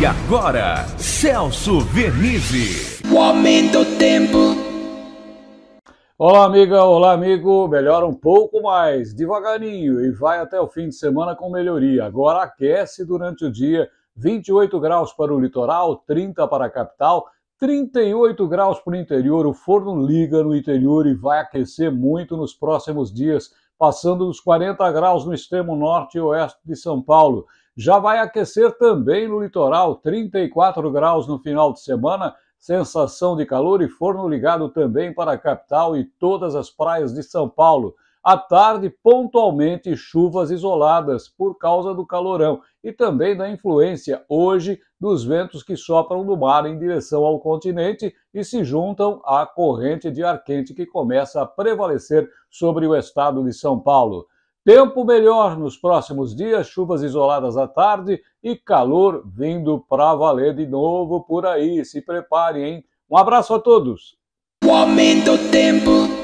E agora, Celso Vernizzi. O aumento tempo. Olá, amiga, olá, amigo. Melhora um pouco mais, devagarinho, e vai até o fim de semana com melhoria. Agora aquece durante o dia, 28 graus para o litoral, 30 para a capital, 38 graus para o interior. O forno liga no interior e vai aquecer muito nos próximos dias, passando dos 40 graus no extremo norte e oeste de São Paulo. Já vai aquecer também no litoral, 34 graus no final de semana, sensação de calor e forno ligado também para a capital e todas as praias de São Paulo. À tarde, pontualmente chuvas isoladas por causa do calorão e também da influência hoje dos ventos que sopram do mar em direção ao continente e se juntam à corrente de ar quente que começa a prevalecer sobre o estado de São Paulo. Tempo melhor nos próximos dias, chuvas isoladas à tarde e calor vindo para valer de novo por aí. Se preparem, hein? Um abraço a todos! O aumento do tempo.